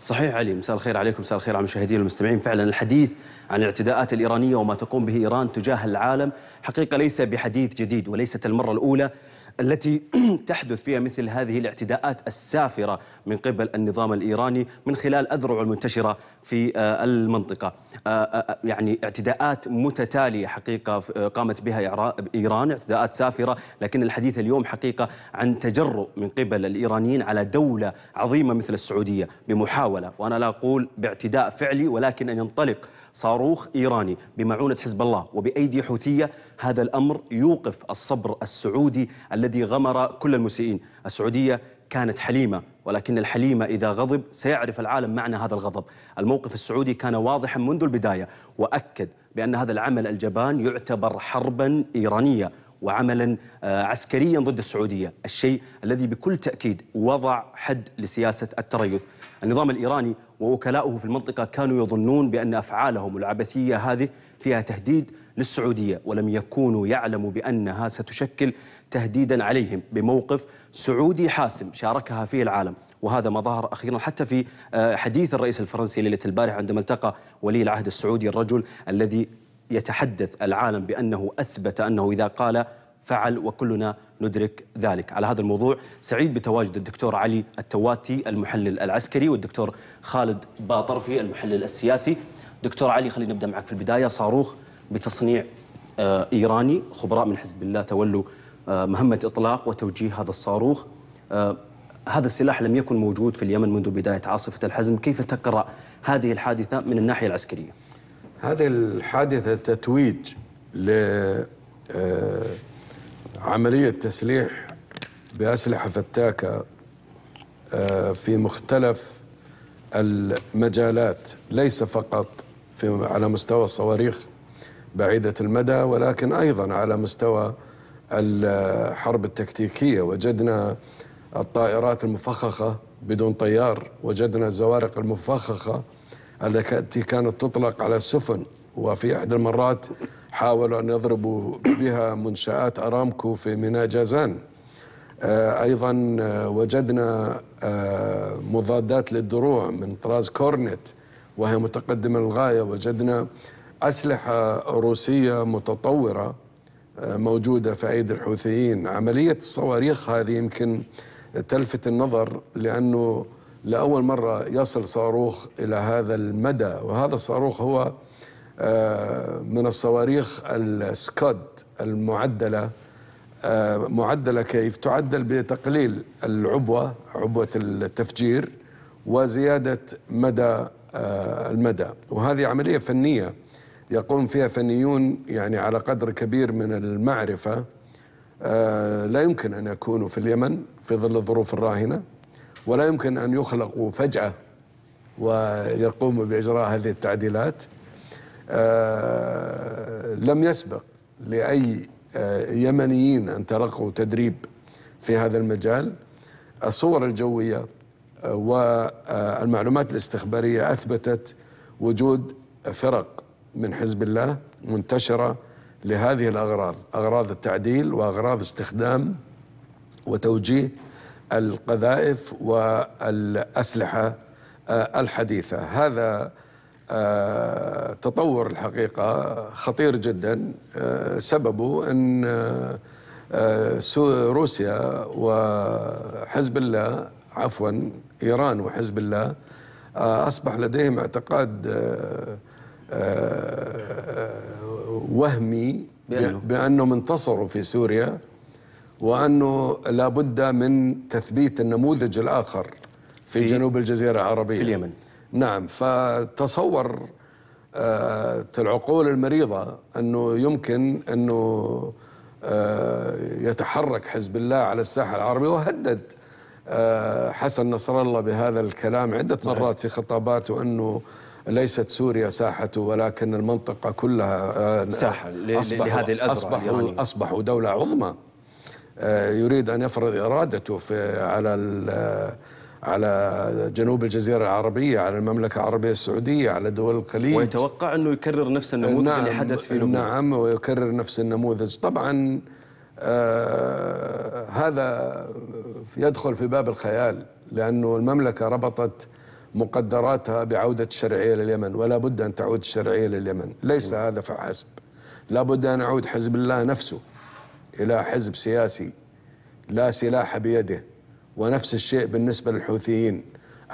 صحيح علي مساء الخير عليكم مساء الخير على المشاهدين والمستمعين فعلا الحديث عن الاعتداءات الإيرانية وما تقوم به إيران تجاه العالم حقيقة ليس بحديث جديد وليست المرة الأولى التي تحدث فيها مثل هذه الاعتداءات السافرة من قبل النظام الإيراني من خلال أذرعه المنتشرة في آه، المنطقة آه، آه، يعني اعتداءات متتالية حقيقة قامت بها إيران اعتداءات سافرة لكن الحديث اليوم حقيقة عن تجرؤ من قبل الإيرانيين على دولة عظيمة مثل السعودية بمحاولة وأنا لا أقول باعتداء فعلي ولكن أن ينطلق صاروخ إيراني بمعونة حزب الله وبأيدي حوثية هذا الأمر يوقف الصبر السعودي الذي غمر كل المسيئين السعودية كانت حليمة ولكن الحليمة إذا غضب سيعرف العالم معنى هذا الغضب الموقف السعودي كان واضحا منذ البداية وأكد بأن هذا العمل الجبان يعتبر حربا إيرانية وعملا آه، عسكريا ضد السعودية الشيء الذي بكل تأكيد وضع حد لسياسة التريث النظام الإيراني ووكلاؤه في المنطقة كانوا يظنون بأن أفعالهم العبثية هذه فيها تهديد للسعودية ولم يكونوا يعلموا بأنها ستشكل تهديدا عليهم بموقف سعودي حاسم شاركها فيه العالم وهذا ما ظهر أخيرا حتى في آه، حديث الرئيس الفرنسي ليلة البارح عندما التقى ولي العهد السعودي الرجل الذي يتحدث العالم بأنه أثبت أنه إذا قال فعل وكلنا ندرك ذلك على هذا الموضوع سعيد بتواجد الدكتور علي التواتي المحلل العسكري والدكتور خالد باطرفي المحلل السياسي دكتور علي خلينا نبدأ معك في البداية صاروخ بتصنيع آه، إيراني خبراء من حزب الله تولوا آه، مهمة إطلاق وتوجيه هذا الصاروخ آه، هذا السلاح لم يكن موجود في اليمن منذ بداية عاصفة الحزم كيف تقرأ هذه الحادثة من الناحية العسكرية؟ هذه الحادثة تتويج ل آه، عملية تسليح بأسلحة فتاكة آه، في مختلف المجالات ليس فقط في على مستوى الصواريخ بعيدة المدى ولكن أيضا على مستوى الحرب التكتيكية وجدنا الطائرات المفخخة بدون طيار وجدنا الزوارق المفخخة التي كانت تطلق على السفن وفي إحدى المرات حاولوا أن يضربوا بها منشآت أرامكو في ميناء جازان آه، أيضا آه، وجدنا آه، مضادات للدروع من طراز كورنت وهي متقدمة للغاية وجدنا أسلحة روسية متطورة موجودة في أيدي الحوثيين عملية الصواريخ هذه يمكن تلفت النظر لأنه لأول مرة يصل صاروخ إلى هذا المدى وهذا الصاروخ هو آه، من الصواريخ السكاد المعدلة آه، معدلة كيف تعدل بتقليل العبوة عبوة التفجير وزيادة مدى آه، المدى وهذه عملية فنية يقوم فيها فنيون يعني على قدر كبير من المعرفة لا يمكن أن يكونوا في اليمن في ظل الظروف الراهنة ولا يمكن أن يخلقوا فجأة ويقوموا بإجراء هذه التعديلات آه، لم يسبق لأي آه، يمنيين أن تلقوا تدريب في هذا المجال الصور الجوية آه، والمعلومات الاستخبارية أثبتت وجود فرق من حزب الله منتشرة لهذه الأغراض أغراض التعديل وأغراض استخدام وتوجيه القذائف والأسلحة آه، الحديثة هذا آه، تطور الحقيقة خطير جدا آه، سببه أن روسيا وحزب الله عفوا إيران وحزب الله أصبح لديهم اعتقاد وهمي بأنهم انتصروا في سوريا وانه لابد من تثبيت النموذج الاخر في, في جنوب الجزيره العربيه في اليمن نعم فتصور آه، العقول المريضه انه يمكن انه آه، يتحرك حزب الله على الساحه العربيه وهدد آه، حسن نصر الله بهذا الكلام عده مرات في خطاباته انه ليست سوريا ساحته ولكن المنطقة كلها ساحة لهذه الأذرع أصبحوا, أصبحوا دولة عظمى آه، يريد ان يفرض ارادته في على آه، على جنوب الجزيرة العربية على المملكة العربية السعودية على دول الخليج ويتوقع أنه يكرر نفس النموذج نعم اللي حدث في لبنان نعم ويكرر نفس النموذج طبعا آه هذا يدخل في باب الخيال لأنه المملكة ربطت مقدراتها بعودة الشرعية لليمن ولا بد أن تعود الشرعية لليمن ليس نعم. هذا فحسب لا بد أن يعود حزب الله نفسه إلى حزب سياسي لا سلاح بيده ونفس الشيء بالنسبة للحوثيين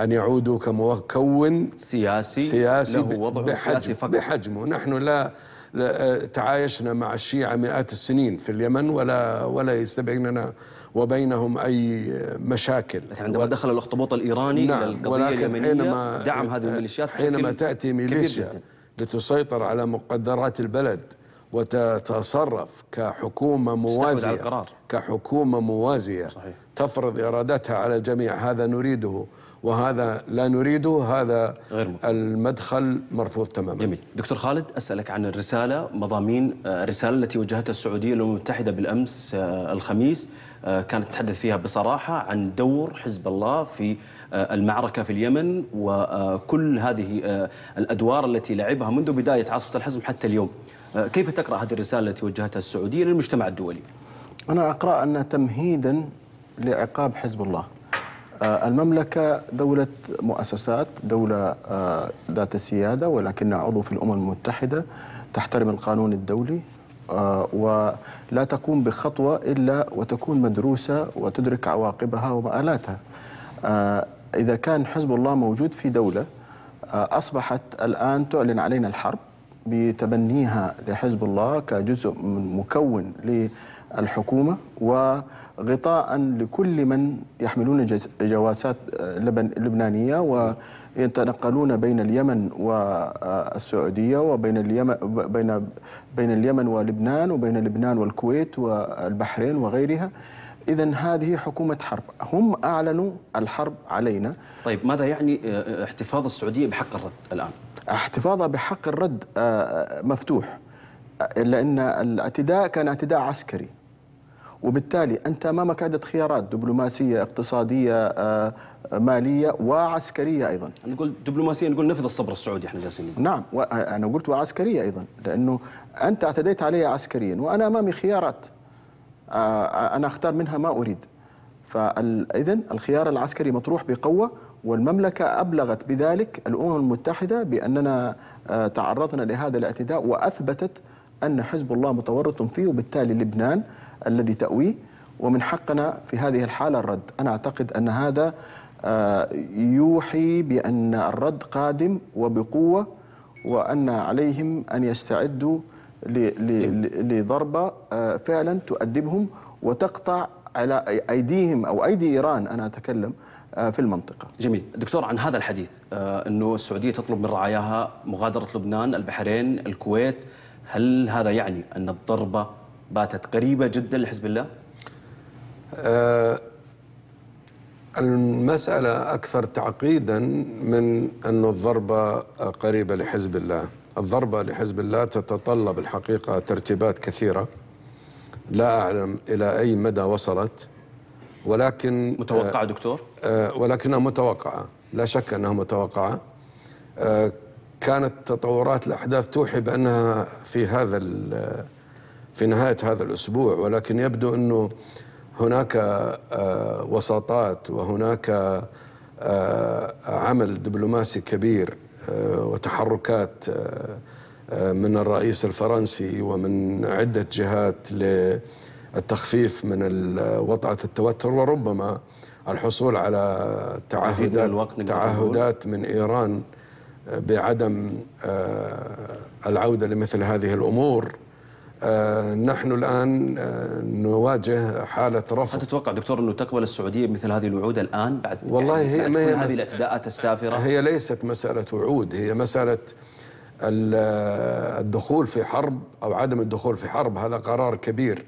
أن يعودوا كمكون سياسي, سياسي له وضعه بحجم سياسي فقط بحجمه نحن لا آه، تعايشنا مع الشيعة مئات السنين في اليمن ولا ولا يستبيننا وبينهم أي مشاكل لكن عندما و... دخل الاخطبوط الإيراني نعم القضية اليمنية حينما دعم هذه الميليشيات حينما تأتي ميليشيا لتسيطر على مقدرات البلد وتتصرف كحكومة موازية القرار. كحكومة موازية صحيح. تفرض إرادتها على الجميع هذا نريده وهذا لا نريده هذا غير المدخل مرفوض تماما جميل دكتور خالد أسألك عن الرسالة مضامين الرسالة آه، التي وجهتها السعودية للأمم المتحدة بالأمس آه، الخميس آه، كانت تتحدث فيها بصراحة عن دور حزب الله في المعركة في اليمن وكل هذه الأدوار التي لعبها منذ بداية عاصفة الحزم حتى اليوم كيف تقرأ هذه الرسالة التي وجهتها السعودية للمجتمع الدولي؟ أنا أقرأ أنها تمهيدا لعقاب حزب الله آه، المملكة دولة مؤسسات دولة آه، ذات سيادة ولكنها عضو في الأمم المتحدة تحترم القانون الدولي آه، ولا تقوم بخطوة إلا وتكون مدروسة وتدرك عواقبها ومآلاتها إذا كان حزب الله موجود في دولة أصبحت الآن تعلن علينا الحرب بتبنيها لحزب الله كجزء مكون لحزب الحكومة وغطاء لكل من يحملون جواسات آه، لبنانية ويتنقلون بين اليمن والسعودية آه، وبين اليمن بين بين اليمن ولبنان وبين لبنان والكويت والبحرين وغيرها إذا هذه حكومة حرب هم أعلنوا الحرب علينا طيب ماذا يعني آه، احتفاظ السعودية بحق الرد الآن؟ احتفاظها بحق الرد مفتوح لأن الاعتداء كان اعتداء عسكري وبالتالي أنت أمامك عدة خيارات دبلوماسية اقتصادية آه، آه، مالية وعسكرية أيضا نقول دبلوماسية نقول نفذ الصبر السعودي احنا جالسين نقول نعم آه، أنا قلت وعسكرية أيضا لأنه أنت اعتديت علي عسكريا وأنا أمامي خيارات أنا أختار منها ما أريد فإذا الخيار العسكري مطروح بقوة والمملكة أبلغت بذلك الأمم المتحدة بأننا تعرضنا لهذا الاعتداء وأثبتت أن حزب الله متورط فيه وبالتالي لبنان الذي تأويه ومن حقنا في هذه الحالة الرد أنا أعتقد أن هذا آه، يوحي بأن الرد قادم وبقوة وأن عليهم أن يستعدوا لضربة آه، فعلا تؤدبهم وتقطع على أيديهم أو أيدي إيران أنا أتكلم آه، في المنطقة جميل دكتور عن هذا الحديث أنه السعودية تطلب من رعاياها مغادرة لبنان البحرين الكويت هل هذا يعني أن الضربة باتت قريبة جدا لحزب الله؟ آه المسألة أكثر تعقيدا من أن الضربة قريبة لحزب الله الضربة لحزب الله تتطلب الحقيقة ترتيبات كثيرة لا أعلم إلى أي مدى وصلت ولكن متوقعة آه، دكتور؟ آه ولكنها متوقعة لا شك أنها متوقعة آه كانت تطورات الأحداث توحي بأنها في هذا في نهاية هذا الأسبوع ولكن يبدو أنه هناك آه، وساطات وهناك آه، آه، عمل دبلوماسي كبير وتحركات من الرئيس الفرنسي ومن عدة جهات للتخفيف من وطأة التوتر وربما الحصول على تعهدات, تعهدات من إيران بعدم العودة لمثل هذه الأمور آه، نحن الآن آه، نواجه حالة رفض هل تتوقع دكتور أنه تقبل السعودية مثل هذه الوعود الآن بعد يعني والله يعني هي ما هي هذه الاعتداءات السافرة هي ليست مسألة وعود هي مسألة آه، الدخول في حرب أو عدم الدخول في حرب هذا قرار كبير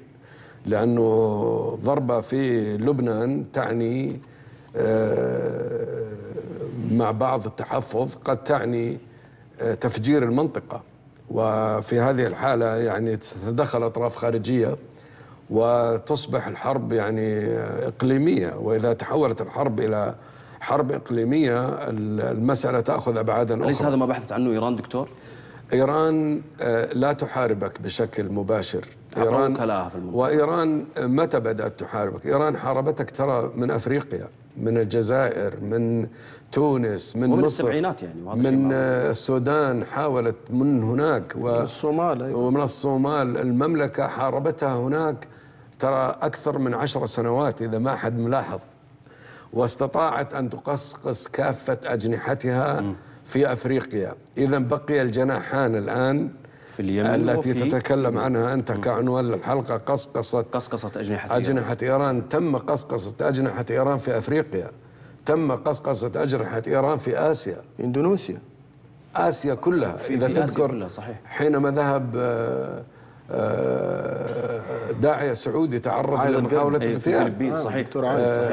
لأنه ضربة في لبنان تعني مع بعض التحفظ قد تعني تفجير المنطقة وفي هذه الحالة يعني تتدخل أطراف خارجية وتصبح الحرب يعني إقليمية وإذا تحولت الحرب إلى حرب إقليمية المسألة تأخذ أبعادا أخرى أليس هذا ما بحثت عنه إيران دكتور؟ إيران آه، لا تحاربك بشكل مباشر إيران وإيران متى بدأت تحاربك إيران حاربتك ترى من أفريقيا من الجزائر من تونس من, مصر من السبعينات يعني من السودان حاولت من هناك و من الصومال أيوة. ومن الصومال المملكة حاربتها هناك ترى أكثر من عشر سنوات إذا ما حد ملاحظ واستطاعت أن تقصقص كافة أجنحتها م. في أفريقيا إذا بقي الجناحان الآن في اليمن التي وفي تتكلم عنها أنت كعنوان الحلقة قصقصة قصقصة أجنحة, أجنحة إيران. إيران تم قصقصة أجنحة إيران في أفريقيا تم قصقصة أجنحة إيران في آسيا إندونيسيا آسيا كلها في إذا في تذكر كلها صحيح حينما ذهب آه، آه، داعية سعودي تعرض لمحاولة الاغتيال آه،, آه صحيح.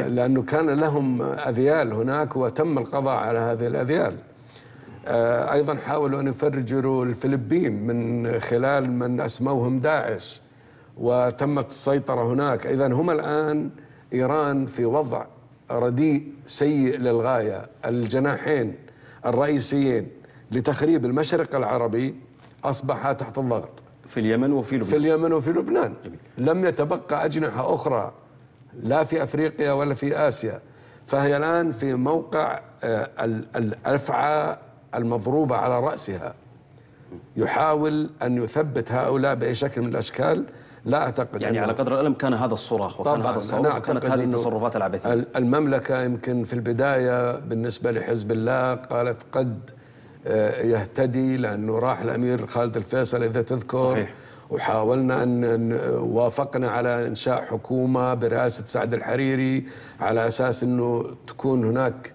لأنه كان لهم أذيال هناك وتم القضاء على هذه الأذيال آه، أيضا حاولوا أن يفرجوا الفلبين من خلال من أسموهم داعش وتمت السيطرة هناك إذا هم الآن إيران في وضع رديء سيء للغاية الجناحين الرئيسيين لتخريب المشرق العربي أصبحا تحت الضغط في اليمن وفي لبنان في اليمن وفي لبنان جميل. لم يتبقى أجنحة أخرى لا في أفريقيا ولا في آسيا فهي الآن في موقع آه، الأفعى المضروبة على رأسها يحاول أن يثبت هؤلاء بأي شكل من الأشكال لا أعتقد يعني على قدر الألم كان هذا الصراخ وكان هذا الصراخ وكانت هذه التصرفات العبثية المملكة يمكن في البداية بالنسبة لحزب الله قالت قد آه، يهتدي لأنه راح الأمير خالد الفيصل إذا تذكر صحيح وحاولنا أن وافقنا على إنشاء حكومة برئاسة سعد الحريري على أساس أنه تكون هناك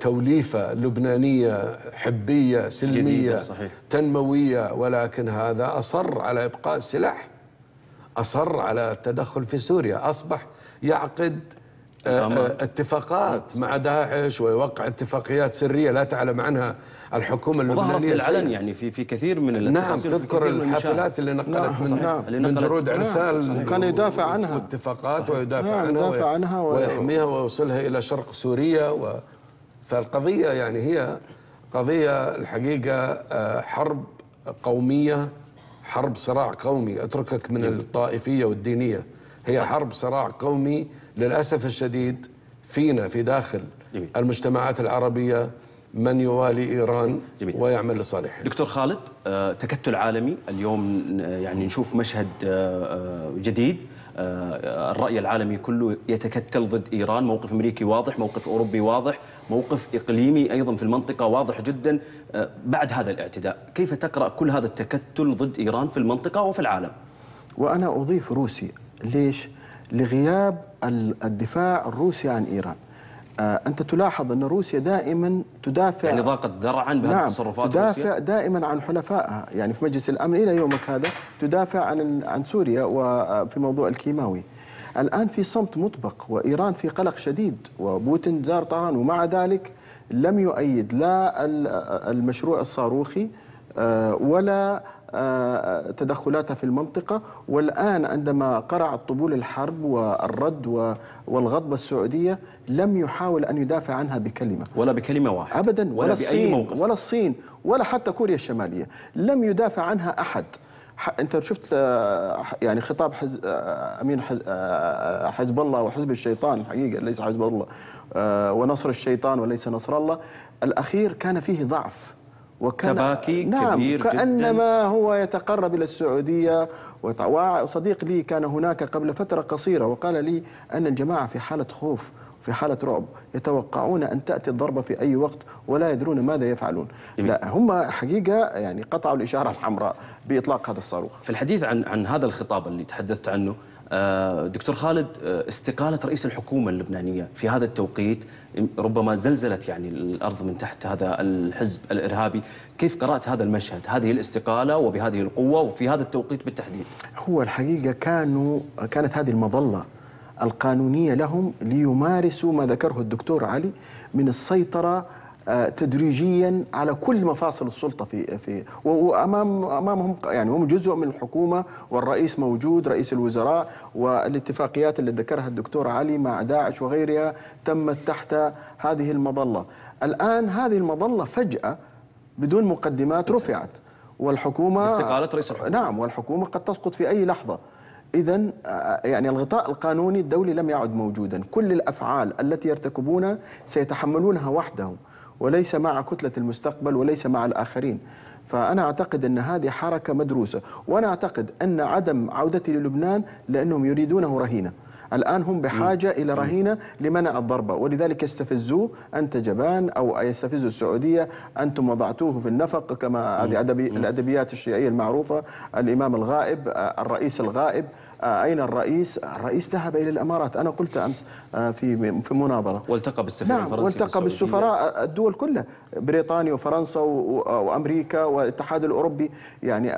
توليفه لبنانيه حبيه سلميه صحيح. تنمويه ولكن هذا اصر على ابقاء السلاح اصر على التدخل في سوريا اصبح يعقد آه، آه، اتفاقات مع داعش ويوقع اتفاقيات سريه لا تعلم عنها الحكومه اللبنانيه في العلن يعني في في كثير من نعم تذكر الحفلات اللي نقلت نعم من, نعم اللي نقلت من جرود عرسال نعم يدافع عنها واتفاقات ويدافع نعم عنها, ويدافع عنها ويحميها ويوصلها الى شرق سوريا و فالقضية يعني هي قضية الحقيقة آه، حرب قومية حرب صراع قومي أتركك من الطائفية والدينية هي حرب صراع قومي للأسف الشديد فينا في داخل المجتمعات العربية من يوالي إيران جميل. ويعمل لصالحه دكتور خالد آه، تكتل عالمي اليوم آه، يعني نشوف مشهد جديد آه، الرأي العالمي كله يتكتل ضد إيران موقف أمريكي واضح موقف أوروبي واضح موقف إقليمي أيضا في المنطقة واضح جدا آه، بعد هذا الاعتداء كيف تقرأ كل هذا التكتل ضد إيران في المنطقة وفي العالم وأنا أضيف روسي ليش؟ لغياب الدفاع الروسي عن إيران آه، أنت تلاحظ أن روسيا دائما تدافع يعني ضاقت ذرعا بهذه نعم التصرفات تدافع روسيا؟ دائما عن حلفائها يعني في مجلس الأمن إلى يومك هذا تدافع عن عن سوريا وفي آه، موضوع الكيماوي الآن في صمت مطبق وإيران في قلق شديد وبوتين زار طهران ومع ذلك لم يؤيد لا آه، المشروع الصاروخي آه، ولا آه، تدخلاتها في المنطقة والآن عندما قرع طبول الحرب والرد والغضبة السعودية لم يحاول أن يدافع عنها بكلمة ولا بكلمة واحدة أبدا ولا, ولا بأي موقف ولا الصين ولا حتى كوريا الشمالية لم يدافع عنها أحد انت شفت آه، يعني خطاب حز... امين حزب الله وحزب الشيطان حقيقه ليس حزب الله ونصر الشيطان وليس نصر الله الاخير كان فيه ضعف وكان تباكي نعم كبير كأنما جدا. هو يتقرب إلى السعودية وصديق لي كان هناك قبل فترة قصيرة وقال لي أن الجماعة في حالة خوف في حالة رعب يتوقعون أن تأتي الضربة في أي وقت ولا يدرون ماذا يفعلون لا هم حقيقة يعني قطعوا الإشارة الحمراء بإطلاق هذا الصاروخ في الحديث عن, عن هذا الخطاب اللي تحدثت عنه آه، دكتور خالد آه، استقالة رئيس الحكومة اللبنانية في هذا التوقيت ربما زلزلت يعني الأرض من تحت هذا الحزب الإرهابي كيف قرأت هذا المشهد هذه الاستقالة وبهذه القوة وفي هذا التوقيت بالتحديد هو الحقيقة كانوا كانت هذه المظلة القانونية لهم ليمارسوا ما ذكره الدكتور علي من السيطرة آه، تدريجيا على كل مفاصل السلطه في في وامام امامهم يعني هم جزء من الحكومه والرئيس موجود رئيس الوزراء والاتفاقيات اللي ذكرها الدكتور علي مع داعش وغيرها تمت تحت هذه المظله. الان هذه المظله فجاه بدون مقدمات رفعت والحكومه استقاله رئيس الحكومه نعم والحكومه قد تسقط في اي لحظه. إذا آه، آه، يعني الغطاء القانوني الدولي لم يعد موجودا، كل الأفعال التي يرتكبونها سيتحملونها وحدهم، وليس مع كتلة المستقبل وليس مع الآخرين فأنا أعتقد أن هذه حركة مدروسة وأنا أعتقد أن عدم عودتي للبنان لأنهم يريدونه رهينة الآن هم بحاجة إلى رهينة لمنع الضربة ولذلك يستفزوه أنت جبان أو يستفزوا السعودية أنتم وضعتوه في النفق كما هذه الأدبيات الشيعية المعروفة الإمام الغائب الرئيس الغائب أين الرئيس؟ الرئيس ذهب إلى الإمارات أنا قلت أمس آه، في في مناظرة والتقى بالسفير نعم الفرنسي والتقى بالسفراء آه، الدول كلها بريطانيا وفرنسا وأمريكا والاتحاد الأوروبي يعني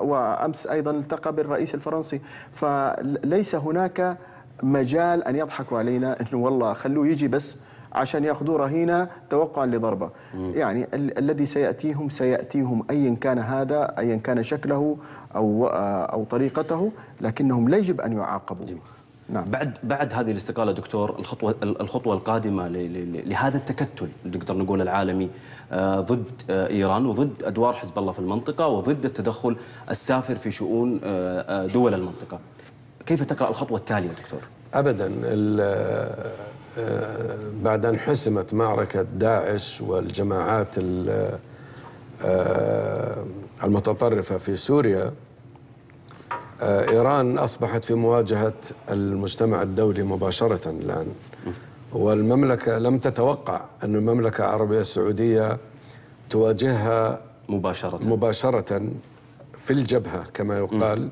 وأمس أيضا التقى بالرئيس الفرنسي فليس هناك مجال أن يضحكوا علينا أنه والله خلوه يجي بس عشان ياخذوا رهينه توقعا لضربه مم. يعني ال الذي سياتيهم سياتيهم ايا كان هذا ايا كان شكله او او طريقته لكنهم لا يجب ان يعاقبوا جميل. نعم. بعد بعد هذه الاستقاله دكتور الخطوه الخطوه القادمه لهذا التكتل نقدر نقول العالمي آه، ضد آه، ايران وضد ادوار حزب الله في المنطقه وضد التدخل السافر في شؤون آه، دول المنطقه. كيف تقرا الخطوه التاليه دكتور؟ ابدا آه، بعد أن حسمت معركة داعش والجماعات آه، المتطرفة في سوريا آه، إيران أصبحت في مواجهة المجتمع الدولي مباشرة الآن والمملكة لم تتوقع أن المملكة العربية السعودية تواجهها مباشرة مباشرة في الجبهة كما يقال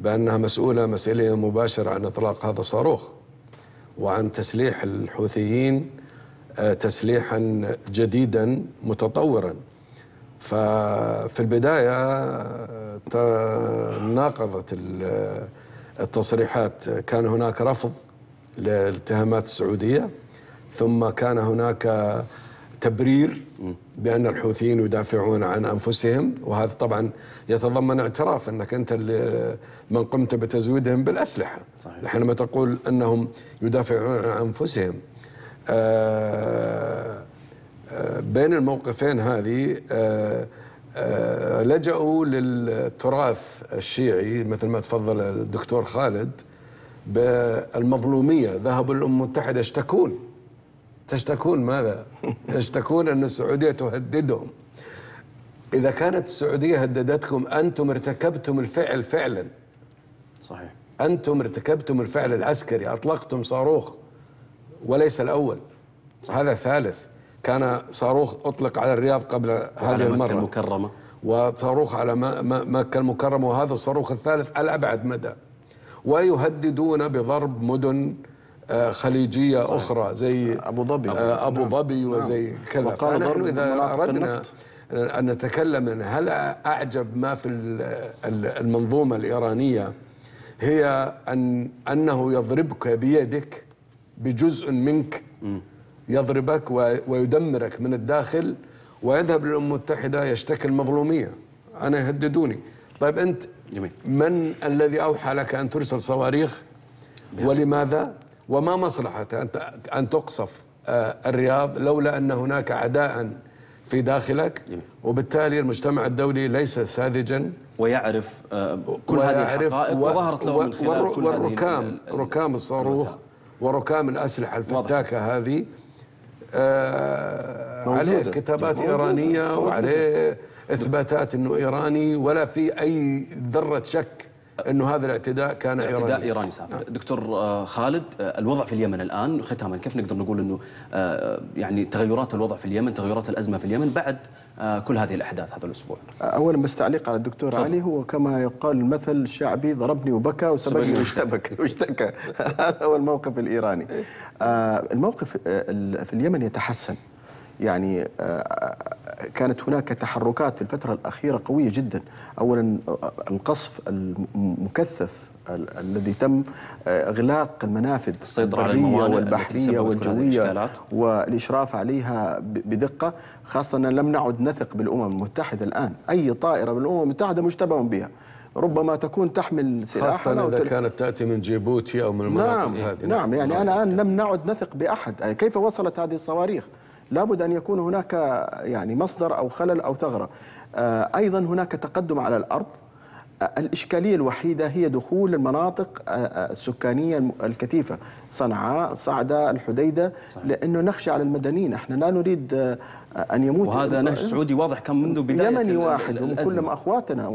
بأنها مسؤولة مسؤولية مباشرة عن إطلاق هذا الصاروخ وعن تسليح الحوثيين آه، تسليحا جديدا متطورا ففي البداية آه، تناقضت آه، التصريحات كان هناك رفض لاتهامات السعودية ثم كان هناك تبرير بأن الحوثيين يدافعون عن أنفسهم وهذا طبعا يتضمن اعتراف أنك أنت اللي من قمت بتزويدهم بالأسلحة صحيح. حينما تقول أنهم يدافعون عن أنفسهم آه، آه، بين الموقفين هذه آه، لجأوا للتراث الشيعي مثل ما تفضل الدكتور خالد بالمظلومية ذهبوا للأمم المتحدة يشتكون تشتكون ماذا؟ يشتكون أن السعودية تهددهم إذا كانت السعودية هددتكم أنتم ارتكبتم الفعل فعلا صحيح أنتم ارتكبتم الفعل العسكري أطلقتم صاروخ وليس الأول صح. هذا ثالث كان صاروخ أطلق على الرياض قبل هذه المرة على مكة المكرمة وصاروخ على مكة المكرمة وهذا الصاروخ الثالث الأبعد مدى ويهددون بضرب مدن آه، خليجيه صحيح. اخرى زي آه، ابو ظبي آه، نعم. ابو نعم. ظبي وزي نعم. كذا فنحن اذا اردنا ان نتكلم هل اعجب ما في المنظومه الايرانيه هي ان انه يضربك بيدك بجزء منك يضربك ويدمرك من الداخل ويذهب للامم المتحده يشتكي المظلوميه انا يهددوني طيب انت جميل. من الذي اوحى لك ان ترسل صواريخ ولماذا وما مصلحة أن تقصف آه، الرياض لولا أن هناك عداء في داخلك نعم. وبالتالي المجتمع الدولي ليس ساذجا ويعرف آه، كل هذه الحقائق وظهرت له من خلال كل والركام هذه ركام الصاروخ وركام الأسلحة الفتاكة هذه آه، عليه كتابات إيرانية وعليه إثباتات أنه إيراني ولا في أي ذرة شك انه هذا الاعتداء كان اعتداء ايراني, إيراني سافر نعم. دكتور آه، خالد آه، الوضع في اليمن الان ختاما كيف نقدر نقول انه آه، يعني تغيرات الوضع في اليمن تغيرات الازمه في اليمن بعد كل هذه الاحداث هذا الاسبوع اولا بس تعليق على الدكتور فضل. علي هو كما يقال المثل الشعبي ضربني وبكى وسبني واشتبك واشتكى هذا هو الموقف الايراني الموقف في اليمن يتحسن يعني كانت هناك تحركات في الفترة الأخيرة قوية جدا أولا القصف المكثف الذي تم آه، اغلاق المنافذ السيطره على والبحريه والجويه والاشراف عليها بدقه خاصه أننا لم نعد نثق بالامم المتحده الان اي طائره من الامم المتحده مشتبه بها ربما تكون تحمل سلاح خاصة إذا كانت تأتي من جيبوتي أو من المناطق نعم هذه نعم, نعم يعني أنا الآن لم نعد نثق بأحد يعني كيف وصلت هذه الصواريخ لابد أن يكون هناك يعني مصدر أو خلل أو ثغرة آه، أيضا هناك تقدم على الأرض الإشكالية الوحيدة هي دخول المناطق آه، آه، السكانية الكثيفة صنعاء صعدة الحديدة صحيح. لأنه نخشى على المدنيين احنا لا نريد آه، أن يموت وهذا نهج سعودي واضح كان منذ بداية يمني واحد هم كلهم أخواتنا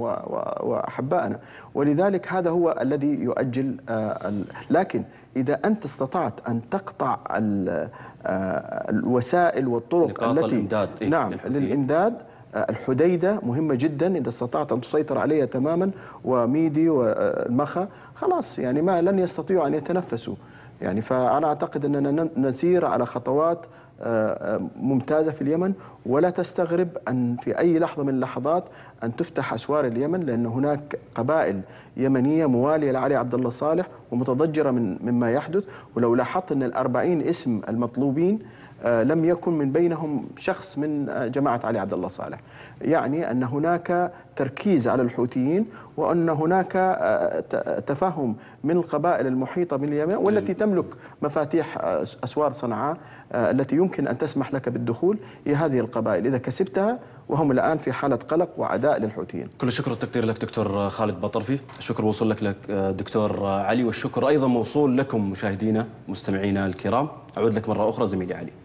وأحبائنا ولذلك هذا هو الذي يؤجل لكن إذا أنت استطعت أن تقطع الوسائل والطرق التي الإمداد إيه؟ نعم للإمداد الحديدة مهمة جدا إذا استطعت أن تسيطر عليها تماما وميدي والمخا خلاص يعني ما لن يستطيعوا أن يتنفسوا يعني فأنا أعتقد أننا نسير على خطوات آه، آه، ممتازة في اليمن ولا تستغرب أن في أي لحظة من اللحظات أن تفتح أسوار اليمن لأن هناك قبائل يمنية موالية لعلي عبد الله صالح ومتضجرة من مما يحدث ولو لاحظت أن الأربعين اسم المطلوبين آه، لم يكن من بينهم شخص من آه، جماعة علي عبد الله صالح يعني أن هناك تركيز على الحوثيين وأن هناك آه، تفاهم من القبائل المحيطة باليمن والتي تملك مفاتيح أسوار صنعاء التي يمكن أن تسمح لك بالدخول إلى هذه القبائل إذا كسبتها وهم الآن في حالة قلق وعداء للحوثيين كل الشكر والتقدير لك دكتور خالد بطرفي الشكر موصول لك, لك دكتور علي والشكر أيضا موصول لكم مشاهدينا مستمعينا الكرام أعود لك مرة أخرى زميلي علي